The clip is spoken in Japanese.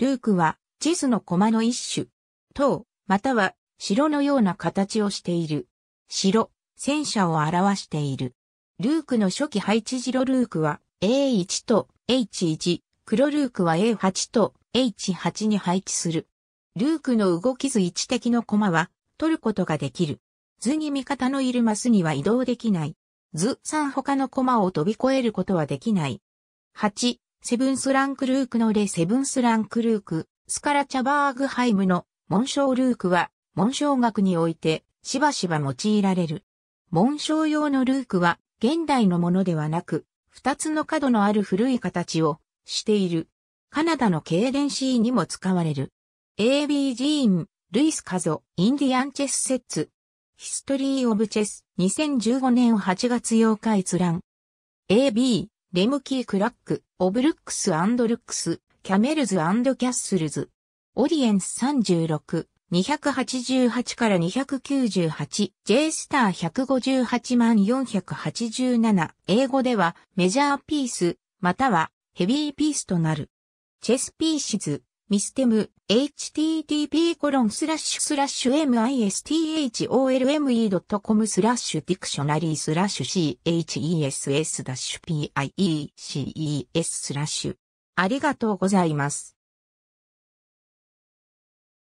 ルークは地図の駒の一種、塔、または城のような形をしている。城、戦車を表している。ルークの初期配置白ルークは A1 と H1、黒ルークは A8 と H8 に配置する。ルークの動き図一的の駒は取ることができる。図に味方のいるマスには移動できない。図3他の駒を飛び越えることはできない。8、セブンスランクルークのレ・セブンスランクルーク、スカラチャバーグハイムの紋章ルークは、紋章学において、しばしば用いられる。紋章用のルークは、現代のものではなく、二つの角のある古い形をしている。カナダの経電ーにも使われる。AB ジーン、ルイス・カゾ、インディアン・チェス・セッツ、ヒストリー・オブ・チェス、2015年8月8日閲覧。AB、レムキー・クラック、オブルックス・アンド・ルックス、キャメルズ・アンド・キャッスルズ。オリエンス36、288から298、J スター158万487、英語ではメジャーピース、またはヘビーピースとなる。チェスピーシズ、ミステム、http://mistholme.com スラッシュディクショナリースラッシュ chess-piece s スラッシュ。ありがとうございます。